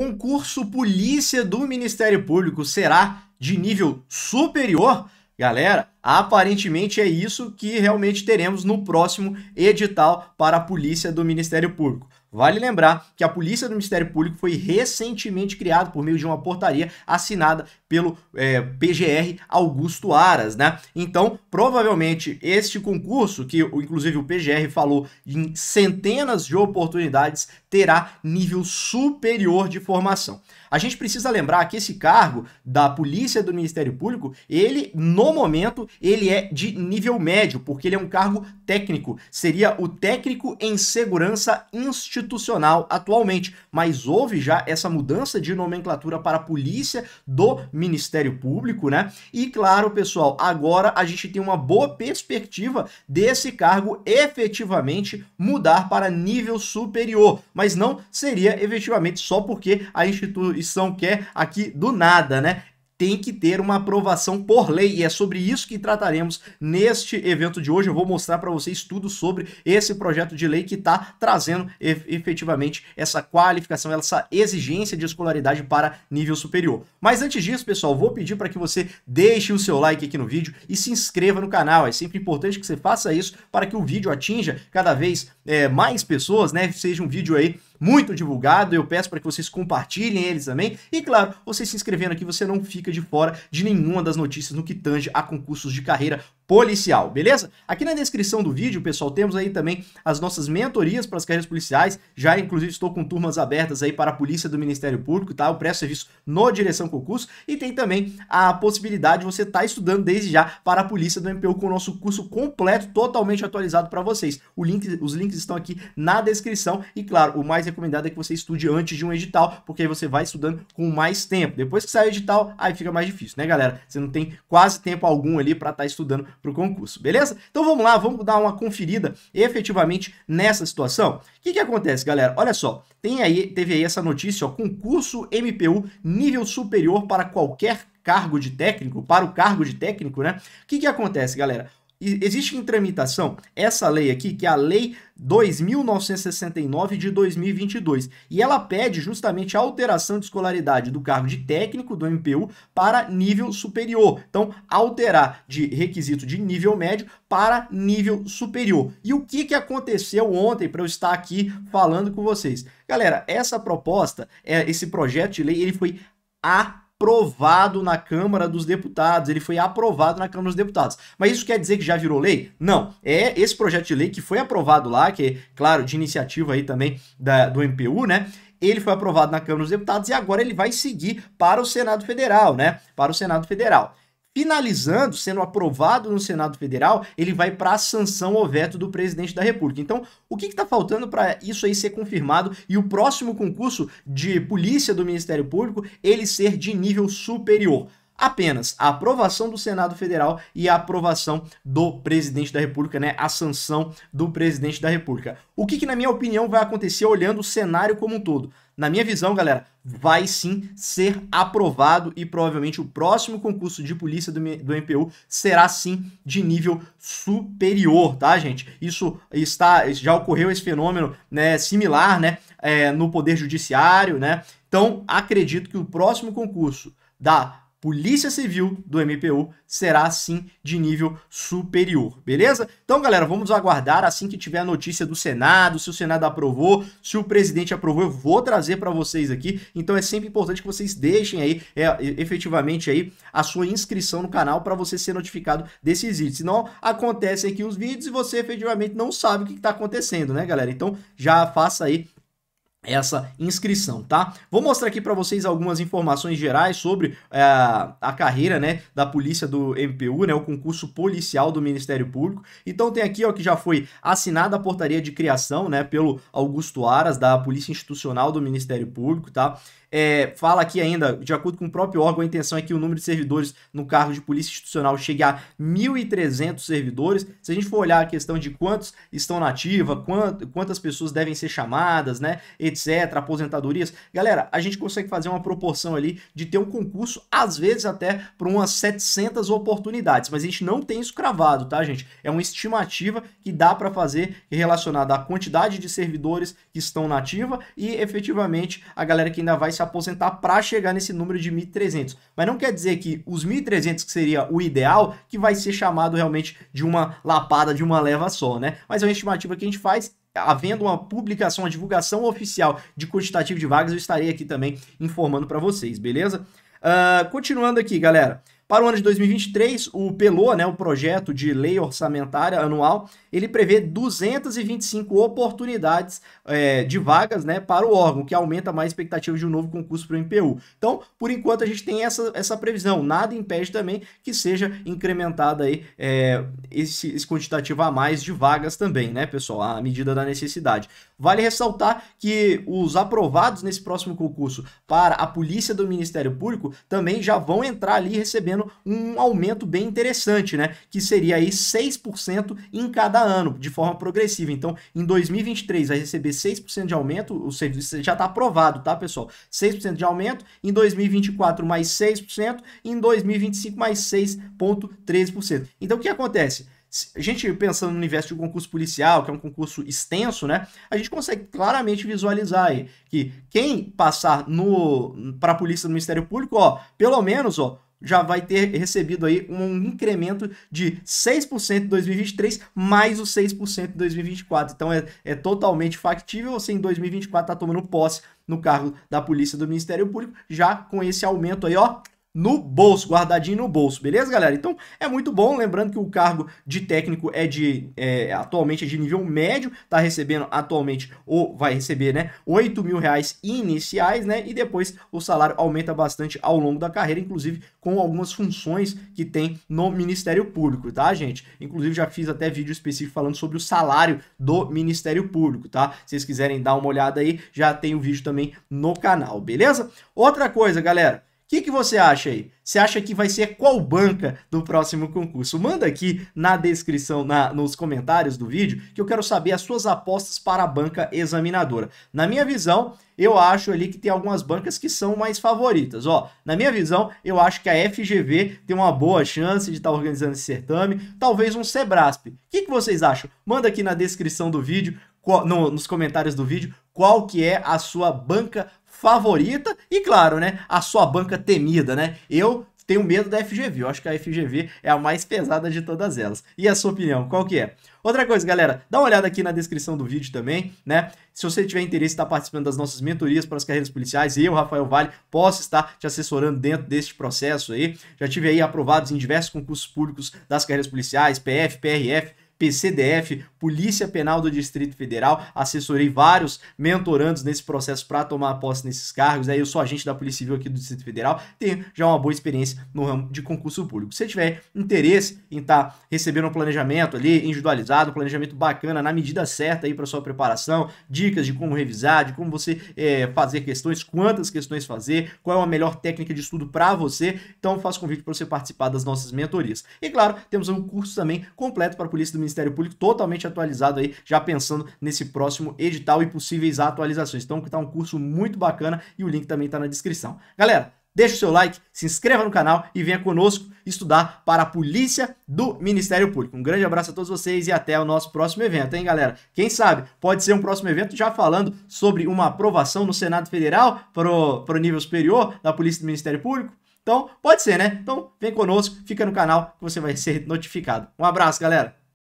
Concurso Polícia do Ministério Público será de nível superior? Galera, aparentemente é isso que realmente teremos no próximo edital para a Polícia do Ministério Público. Vale lembrar que a Polícia do Ministério Público foi recentemente criada por meio de uma portaria assinada pelo é, PGR Augusto Aras, né? Então, provavelmente, este concurso, que inclusive o PGR falou em centenas de oportunidades, terá nível superior de formação. A gente precisa lembrar que esse cargo da polícia do Ministério Público, ele no momento ele é de nível médio, porque ele é um cargo técnico, seria o técnico em segurança institucional atualmente, mas houve já essa mudança de nomenclatura para a polícia do Ministério Público, né? E claro, pessoal, agora a gente tem uma boa perspectiva desse cargo efetivamente mudar para nível superior, mas não seria efetivamente só porque a instituição lição quer é aqui do nada, né? tem que ter uma aprovação por lei e é sobre isso que trataremos neste evento de hoje. Eu vou mostrar para vocês tudo sobre esse projeto de lei que está trazendo efetivamente essa qualificação, essa exigência de escolaridade para nível superior. Mas antes disso, pessoal, vou pedir para que você deixe o seu like aqui no vídeo e se inscreva no canal. É sempre importante que você faça isso para que o vídeo atinja cada vez é, mais pessoas, né? Seja um vídeo aí muito divulgado. Eu peço para que vocês compartilhem eles também. E claro, você se inscrevendo aqui, você não fica de fora de nenhuma das notícias no que tange a concursos de carreira policial, beleza? Aqui na descrição do vídeo, pessoal, temos aí também as nossas mentorias para as carreiras policiais. Já, inclusive, estou com turmas abertas aí para a Polícia do Ministério Público, tá? Eu presto serviço no Direção Concurso e tem também a possibilidade de você estar tá estudando desde já para a Polícia do MPU com o nosso curso completo, totalmente atualizado para vocês. Link, os links estão aqui na descrição e, claro, o mais recomendado é que você estude antes de um edital, porque aí você vai estudando com mais tempo. Depois que sair o edital, aí fica mais difícil, né, galera? Você não tem quase tempo algum ali para estar tá estudando para o concurso, beleza? Então vamos lá, vamos dar uma conferida efetivamente nessa situação. O que, que acontece, galera? Olha só, tem aí, teve aí essa notícia, ó, concurso MPU nível superior para qualquer cargo de técnico, para o cargo de técnico, né? O que, que acontece, galera? existe em tramitação essa lei aqui, que é a Lei 2969 de 2022, e ela pede justamente a alteração de escolaridade do cargo de técnico do MPU para nível superior. Então, alterar de requisito de nível médio para nível superior. E o que, que aconteceu ontem para eu estar aqui falando com vocês? Galera, essa proposta, é, esse projeto de lei, ele foi a aprovado na Câmara dos Deputados. Ele foi aprovado na Câmara dos Deputados. Mas isso quer dizer que já virou lei? Não. É esse projeto de lei que foi aprovado lá, que é, claro, de iniciativa aí também da, do MPU, né? ele foi aprovado na Câmara dos Deputados e agora ele vai seguir para o Senado Federal, né? Para o Senado Federal finalizando, sendo aprovado no Senado Federal, ele vai para a sanção ou veto do presidente da República. Então, o que está faltando para isso aí ser confirmado e o próximo concurso de polícia do Ministério Público ele ser de nível superior? apenas a aprovação do Senado Federal e a aprovação do presidente da República, né? A sanção do presidente da República. O que, que na minha opinião, vai acontecer olhando o cenário como um todo? Na minha visão, galera, vai sim ser aprovado e provavelmente o próximo concurso de polícia do, MPU será sim de nível superior, tá, gente? Isso está já ocorreu esse fenômeno né, similar, né, é, no poder judiciário, né? Então acredito que o próximo concurso da Polícia Civil do MPU será sim de nível superior, beleza? Então, galera, vamos aguardar assim que tiver a notícia do Senado, se o Senado aprovou, se o presidente aprovou, eu vou trazer para vocês aqui. Então, é sempre importante que vocês deixem aí, é, efetivamente aí, a sua inscrição no canal para você ser notificado desses vídeos. Senão, acontece aqui os vídeos e você efetivamente não sabe o que está acontecendo, né, galera? Então, já faça aí essa inscrição, tá? Vou mostrar aqui para vocês algumas informações gerais sobre é, a carreira, né, da polícia do MPU, né, o concurso policial do Ministério Público. Então tem aqui, ó, que já foi assinada a portaria de criação, né, pelo Augusto Aras da Polícia Institucional do Ministério Público, tá? É, fala aqui ainda, de acordo com o próprio órgão, a intenção é que o número de servidores no cargo de polícia institucional chegue a 1.300 servidores. Se a gente for olhar a questão de quantos estão na ativa, quantas pessoas devem ser chamadas, né, etc., aposentadorias. Galera, a gente consegue fazer uma proporção ali de ter um concurso, às vezes até para umas 700 oportunidades, mas a gente não tem isso cravado, tá, gente? É uma estimativa que dá para fazer relacionada à quantidade de servidores que estão na ativa e efetivamente a galera que ainda vai se aposentar para chegar nesse número de 1.300. Mas não quer dizer que os 1.300, que seria o ideal, que vai ser chamado realmente de uma lapada, de uma leva só, né? Mas é uma estimativa que a gente faz havendo uma publicação, uma divulgação oficial de quantitativo de vagas, eu estarei aqui também informando para vocês, beleza? Uh, continuando aqui, galera. Para o ano de 2023, o PELO, né, o projeto de lei orçamentária anual, ele prevê 225 oportunidades é, de vagas né, para o órgão, que aumenta mais a expectativa de um novo concurso para o MPU. Então, por enquanto, a gente tem essa, essa previsão. Nada impede também que seja incrementada aí, é, esse, esse quantitativo a mais de vagas também, né, pessoal? À medida da necessidade. Vale ressaltar que os aprovados nesse próximo concurso para a Polícia do Ministério Público também já vão entrar ali recebendo um aumento bem interessante, né? Que seria aí 6% em cada ano, de forma progressiva. Então, em 2023 vai receber 6% de aumento, ou seja, já está aprovado, tá, pessoal? 6% de aumento, em 2024 mais 6%, em 2025 mais 6,13%. Então, o que acontece? a gente pensando no universo de um concurso policial, que é um concurso extenso, né? A gente consegue claramente visualizar aí que quem passar no para a polícia do Ministério Público, ó, pelo menos, ó, já vai ter recebido aí um incremento de 6% em 2023, mais os 6% em 2024. Então é, é totalmente factível você em 2024 estar tá tomando posse no cargo da Polícia do Ministério Público, já com esse aumento aí, ó, no bolso, guardadinho no bolso, beleza, galera? Então é muito bom, lembrando que o cargo de técnico é de é, atualmente é de nível médio, tá recebendo atualmente ou vai receber, né, 8 mil reais iniciais, né, e depois o salário aumenta bastante ao longo da carreira, inclusive com algumas funções que tem no Ministério Público, tá, gente? Inclusive já fiz até vídeo específico falando sobre o salário do Ministério Público, tá? Se vocês quiserem dar uma olhada aí, já tem o um vídeo também no canal, beleza? Outra coisa, galera, que, que você acha aí? Você acha que vai ser qual banca do próximo concurso? Manda aqui na descrição, na, nos comentários do vídeo, que eu quero saber as suas apostas para a banca examinadora. Na minha visão, eu acho ali que tem algumas bancas que são mais favoritas. Ó, na minha visão, eu acho que a FGV tem uma boa chance de estar tá organizando esse certame, talvez um Sebrasp. O que, que vocês acham? Manda aqui na descrição do vídeo, no, nos comentários do vídeo, qual que é a sua banca favorita e, claro, né, a sua banca temida, né? Eu tenho medo da FGV. Eu acho que a FGV é a mais pesada de todas elas. E a sua opinião, qual que é? Outra coisa, galera, dá uma olhada aqui na descrição do vídeo também, né? Se você tiver interesse em estar participando das nossas mentorias para as carreiras policiais, eu, Rafael Vale, posso estar te assessorando dentro deste processo aí. Já tive aí aprovados em diversos concursos públicos das carreiras policiais, PF, PRF, PCDF, Polícia Penal do Distrito Federal, assessorei vários mentorandos nesse processo para tomar posse nesses cargos, aí né? eu sou agente da Polícia Civil aqui do Distrito Federal, tenho já uma boa experiência no ramo de concurso público. Se tiver interesse em estar tá recebendo um planejamento ali individualizado, um planejamento bacana, na medida certa aí para sua preparação, dicas de como revisar, de como você é, fazer questões, quantas questões fazer, qual é a melhor técnica de estudo para você, então faço convite para você participar das nossas mentorias. E claro, temos um curso também completo para a Polícia do Ministério Ministério Público totalmente atualizado aí, já pensando nesse próximo edital e possíveis atualizações. Então, tá um curso muito bacana e o link também está na descrição. Galera, deixa o seu like, se inscreva no canal e venha conosco estudar para a Polícia do Ministério Público. Um grande abraço a todos vocês e até o nosso próximo evento, hein, galera? Quem sabe pode ser um próximo evento já falando sobre uma aprovação no Senado Federal para o nível superior da Polícia do Ministério Público? Então, pode ser, né? Então, vem conosco, fica no canal que você vai ser notificado. Um abraço, galera!